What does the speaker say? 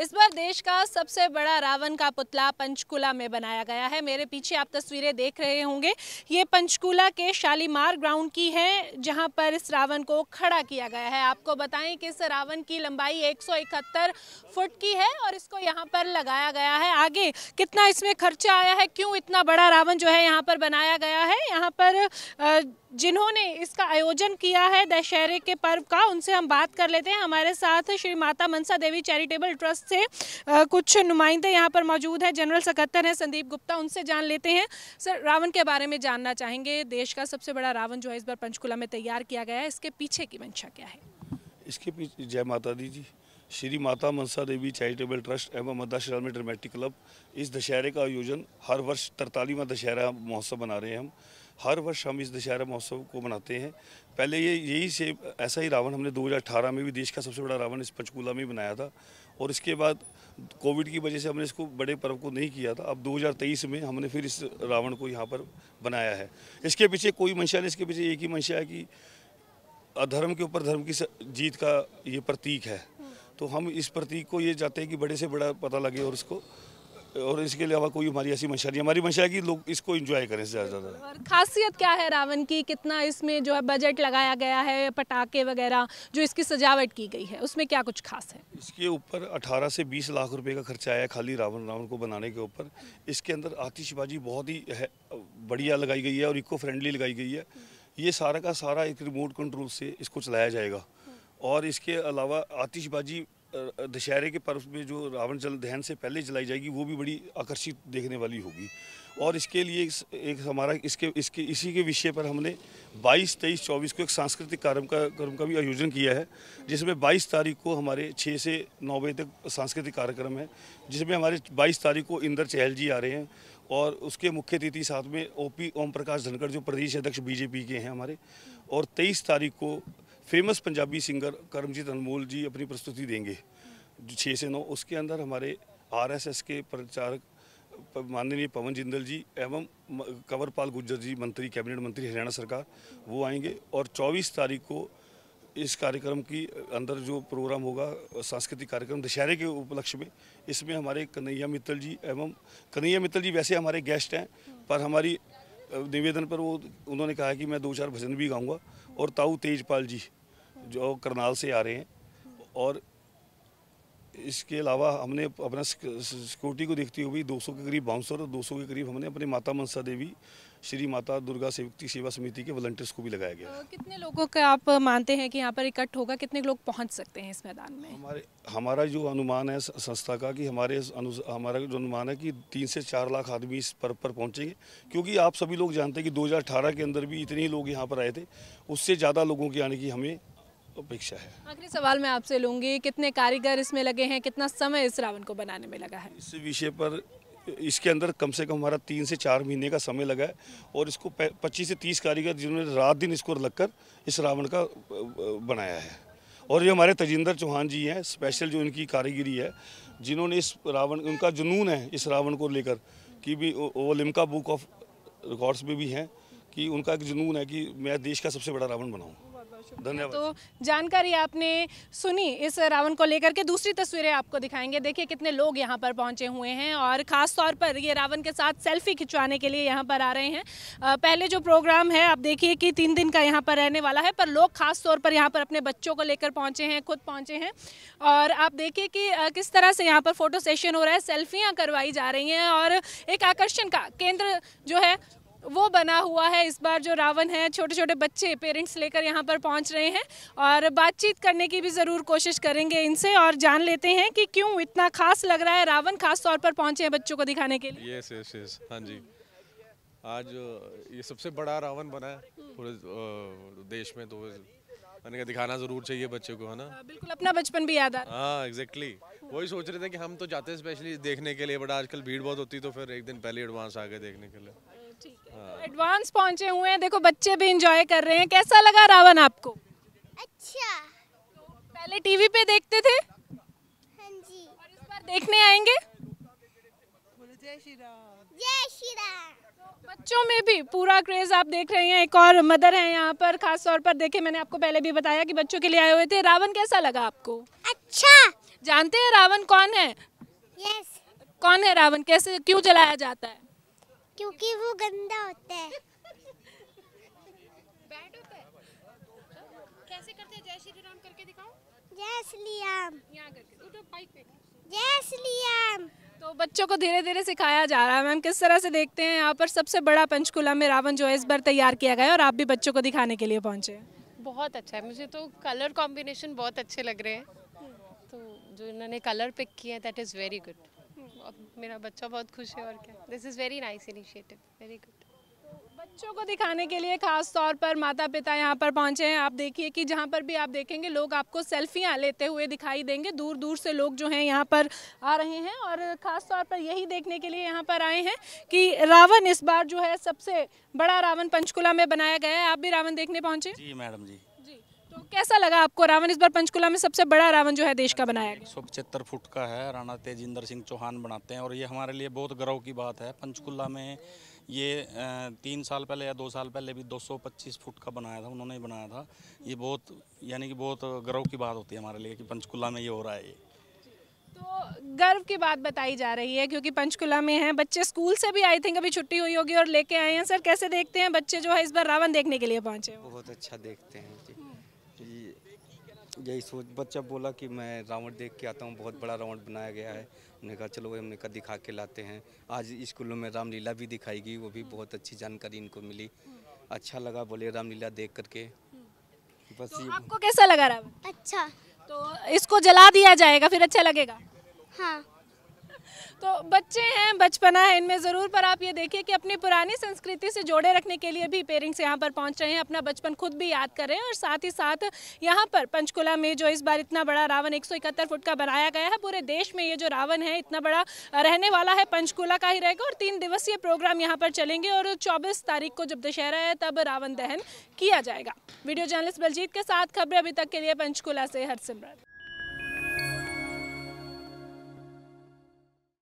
इस बार देश का सबसे बड़ा रावण का पुतला पंचकुला में बनाया गया है मेरे पीछे आप तस्वीरें देख रहे होंगे ये पंचकुला के शालीमार ग्राउंड की है जहां पर इस रावण को खड़ा किया गया है आपको बताएं कि इस रावण की लंबाई एक फुट की है और इसको यहाँ पर लगाया गया है आगे कितना इसमें खर्चा आया है क्यों इतना बड़ा रावण जो है यहाँ पर बनाया गया है यहाँ पर आ, जिन्होंने इसका आयोजन किया है दशहरे के पर्व का उनसे हम बात कर लेते हैं हमारे साथ श्री माता मनसा देवी चैरिटेबल ट्रस्ट से कुछ नुमाइंदे यहाँ पर मौजूद हैं जनरल सकत्तर हैं संदीप गुप्ता उनसे जान लेते हैं सर रावण के बारे में जानना चाहेंगे देश का सबसे बड़ा रावण जो है इस बार पंचकुला में तैयार किया गया है इसके पीछे की मंशा क्या है इसके पीछे जय माता दी जी श्री माता मनसा देवी चैरिटेबल ट्रस्ट एवं मद्दाश्राम ड्रामेटिक क्लब इस दशहरे का आयोजन हर वर्ष तरतालीवा दशहरा महोत्सव बना रहे हैं हम हर वर्ष हम इस दशहरा महोत्सव को मनाते हैं पहले ये यही से ऐसा ही रावण हमने 2018 में भी देश का सबसे बड़ा रावण इस पंचकूला में बनाया था और इसके बाद कोविड की वजह से हमने इसको बड़े पर्व को नहीं किया था अब 2023 में हमने फिर इस रावण को यहाँ पर बनाया है इसके पीछे कोई मंशा नहीं इसके पीछे एक ही मंशा है कि अधर्म के ऊपर धर्म की जीत का ये प्रतीक है तो हम इस प्रतीक को ये चाहते हैं कि बड़े से बड़ा पता लगे और इसको और इसके अलावा कोई हमारी ऐसी मंशा नहीं हमारी मंशा है कि लोग इसको इंजॉय करें से ज़्यादा और खासियत क्या है रावण की कितना इसमें जो है बजट लगाया गया है पटाखे वगैरह जो इसकी सजावट की गई है उसमें क्या कुछ खास है इसके ऊपर 18 से 20 लाख रुपए का खर्चा आया खाली रावण रावण को बनाने के ऊपर इसके अंदर आतिशबाजी बहुत ही बढ़िया लगाई गई है और इको फ्रेंडली लगाई गई है ये सारा का सारा एक रिमोट कंट्रोल से इसको चलाया जाएगा और इसके अलावा आतिशबाजी दशहरे के पर्व में जो रावण जल दहन से पहले जलाई जाएगी वो भी बड़ी आकर्षित देखने वाली होगी और इसके लिए एक हमारा इसके इसके इसी के विषय पर हमने 22, 23, 24 को एक सांस्कृतिक कार्यक्रम का कार्यक्रम का भी आयोजन किया है जिसमें 22 तारीख को हमारे 6 से 9 बजे तक सांस्कृतिक कार्यक्रम है जिसमें हमारे 22 तारीख को इंदर चहल जी आ रहे हैं और उसके मुख्य अतिथि साथ में ओपी ओम प्रकाश धनखड़ जो प्रदेश अध्यक्ष बीजेपी के हैं हमारे और 23 तारीख को फेमस पंजाबी सिंगर करमजीत अनमोल जी अपनी प्रस्तुति देंगे जो छः से नौ उसके अंदर हमारे आरएसएस के प्रचारक माननीय पवन जिंदल जी एवं कंवरपाल गुज्जर जी मंत्री कैबिनेट मंत्री हरियाणा सरकार वो आएंगे और 24 तारीख को इस कार्यक्रम की अंदर जो प्रोग्राम होगा सांस्कृतिक कार्यक्रम दशहरे के उपलक्ष्य में इसमें हमारे कन्हैया मित्तल जी एवं कन्हैया मित्तल जी वैसे हमारे गेस्ट हैं पर हमारी निवेदन पर वो उन्होंने कहा कि मैं दो चार भजन भी गाऊंगा और ताऊ तेजपाल जी जो करनाल से आ रहे हैं और इसके अलावा हमने अपना सिक्योरिटी को देखते हुए 200 के करीब बाउंसर और 200 के करीब हमने अपने माता मनसा देवी श्री माता दुर्गा सेवकती सेवा समिति के वॉल्टियर्स को भी लगाया गया कितने लोगों का आप मानते हैं कि यहाँ पर इकट्ठ होगा कितने लोग पहुँच सकते हैं इस मैदान में हमारे हमारा जो अनुमान है संस्था का कि हमारे हमारा जो अनुमान है कि तीन से चार लाख आदमी इस पर्व पर पहुँचेंगे क्योंकि आप सभी लोग जानते हैं कि दो के अंदर भी इतने ही लोग यहाँ पर आए थे उससे ज़्यादा लोगों के आने की हमें अपेक्षा है आखिरी सवाल मैं आपसे लूँगी कितने कारीगर इसमें लगे हैं कितना समय इस रावण को बनाने में लगा है इस विषय पर इसके अंदर कम से कम हमारा तीन से चार महीने का समय लगा है और इसको पच्चीस से तीस कारीगर जिन्होंने रात दिन इसको लगकर इस रावण का बनाया है और ये हमारे तजिंदर चौहान जी हैं स्पेशल जो इनकी कारीगरी है जिन्होंने इस रावण उनका जुनून है इस रावण को लेकर कि भी लिमका बुक ऑफ रिकॉर्ड्स में भी हैं कि उनका एक जुनून है कि मैं देश का सबसे बड़ा रावण बनाऊँ धन्यवाद तो जानकारी आपने सुनी इस रावण को लेकर के दूसरी तस्वीरें आपको दिखाएंगे देखिए कितने लोग यहाँ पर पहुंचे हुए हैं और ख़ास तौर पर ये रावण के साथ सेल्फी खिंचवाने के लिए यहाँ पर आ रहे हैं पहले जो प्रोग्राम है आप देखिए कि तीन दिन का यहाँ पर रहने वाला है पर लोग ख़ास तौर पर यहाँ पर अपने बच्चों को लेकर पहुंचे हैं खुद पहुंचे हैं और आप देखिए कि किस तरह से यहाँ पर फोटो सेशन हो रहा है सेल्फियाँ करवाई जा रही हैं और एक आकर्षण का केंद्र जो है वो बना हुआ है इस बार जो रावण है छोटे छोटे बच्चे पेरेंट्स लेकर यहाँ पर पहुँच रहे हैं और बातचीत करने की भी ज़रूर कोशिश करेंगे इनसे और जान लेते हैं कि क्यों इतना खास लग रहा है रावण खास तौर पर पहुँचे हैं बच्चों को दिखाने के लिए यस यस यस हाँ जी आज ये सबसे बड़ा रावण बना है पूरे देश में तो मैंने कहा दिखाना ज़रूर चाहिए बच्चों को है ना बिल्कुल अपना बचपन भी याद आ रहा हाँ एग्जैक्टली वही सोच रहे थे कि हम तो जाते हैं स्पेशली देखने के लिए बट आजकल भीड़ बहुत होती तो फिर एक दिन पहले एडवांस आ गए देखने के लिए एडवांस हाँ। पहुंचे हुए हैं देखो बच्चे भी इंजॉय कर रहे हैं कैसा लगा रावण आपको अच्छा पहले टीवी पे देखते थे हाँ जी और इस बार देखने आएंगे जय श्री राम जय श्री राम तो बच्चों में भी पूरा क्रेज आप देख रहे हैं एक और मदर हैं यहाँ पर खास तौर पर देखे मैंने आपको पहले भी बताया कि बच्चों के लिए आए हुए थे रावण कैसा लगा आपको अच्छा जानते हैं रावण कौन है यस कौन है रावण कैसे क्यों जलाया जाता है क्योंकि वो गंदा होता है बैड होता कैसे करते हैं जय श्री राम करके दिखाओ जय श्री राम यहाँ करके उठो बाइक पे जय श्री राम तो बच्चों को धीरे धीरे सिखाया जा रहा है मैम किस तरह से देखते हैं यहाँ पर सबसे बड़ा पंचकुला में रावण जो है इस बार तैयार किया गया और आप भी बच्चों को दिखाने के लिए पहुँचे बहुत अच्छा है मुझे तो कलर कॉम्बिनेशन बहुत अच्छे लग रहे हैं तो जो इन्होंने कलर पिक किए हैं दैट इज़ वेरी गुड मेरा बच्चा बहुत खुश है और क्या this is very nice initiative very good बच्चों को दिखाने के लिए खास तौर पर माता पिता यहाँ पर पहुँचे हैं आप देखिए कि जहाँ पर भी आप देखेंगे लोग आपको सेल्फियाँ लेते हुए दिखाई देंगे दूर दूर से लोग जो हैं यहाँ पर आ रहे हैं और ख़ास तौर पर यही देखने के लिए यहाँ पर आए हैं कि रावण इस बार जो है सबसे बड़ा रावण पंचकुला में बनाया गया है आप भी रावण देखने पहुँचे जी मैडम जी कैसा लगा आपको रावण इस बार पंचकुला में सबसे बड़ा रावण जो है देश का बनाया गया सौ पचहत्तर फुट का है राणा तेजिंदर सिंह चौहान बनाते हैं और ये हमारे लिए बहुत गर्व की बात है पंचकुला में ये तीन साल पहले या दो साल पहले भी 225 फुट का बनाया था उन्होंने ही बनाया था ये बहुत यानी कि बहुत गर्व की बात होती है हमारे लिए कि पंचकुला में ये हो रहा है ये तो गर्व की बात बताई जा रही है क्योंकि पंचकुला में है बच्चे स्कूल से भी आई थिंक अभी छुट्टी हुई होगी और लेके आए हैं सर कैसे देखते हैं बच्चे जो है इस बार रावण देखने के लिए पहुंचे बहुत अच्छा देखते हैं यही सोच बच्चा बोला कि मैं रावण देख के आता हूँ बहुत बड़ा रावण बनाया गया है हमने कहा चलो हमने कहा दिखा के लाते हैं आज स्कूलों में रामलीला भी दिखाई गई वो भी बहुत अच्छी जानकारी इनको मिली अच्छा लगा बोले रामलीला देख करके बस तो आपको कैसा लगा रहा अच्छा तो इसको जला दिया जाएगा फिर अच्छा लगेगा हाँ तो बच्चे हैं बचपना है इनमें ज़रूर पर आप ये देखिए कि अपनी पुरानी संस्कृति से जोड़े रखने के लिए भी पेरेंट्स यहाँ पर पहुँच रहे हैं अपना बचपन खुद भी याद कर रहे हैं और साथ ही साथ यहाँ पर पंचकुला में जो इस बार इतना बड़ा रावण एक फुट का बनाया गया है पूरे देश में ये जो रावण है इतना बड़ा रहने वाला है पंचकुला का ही रहेगा और तीन दिवसीय प्रोग्राम यहाँ पर चलेंगे और चौबीस तारीख को जब दशहरा है तब रावण दहन किया जाएगा वीडियो जर्नलिस्ट बलजीत के साथ खबरें अभी तक के लिए पंचकुला से हरसिमरन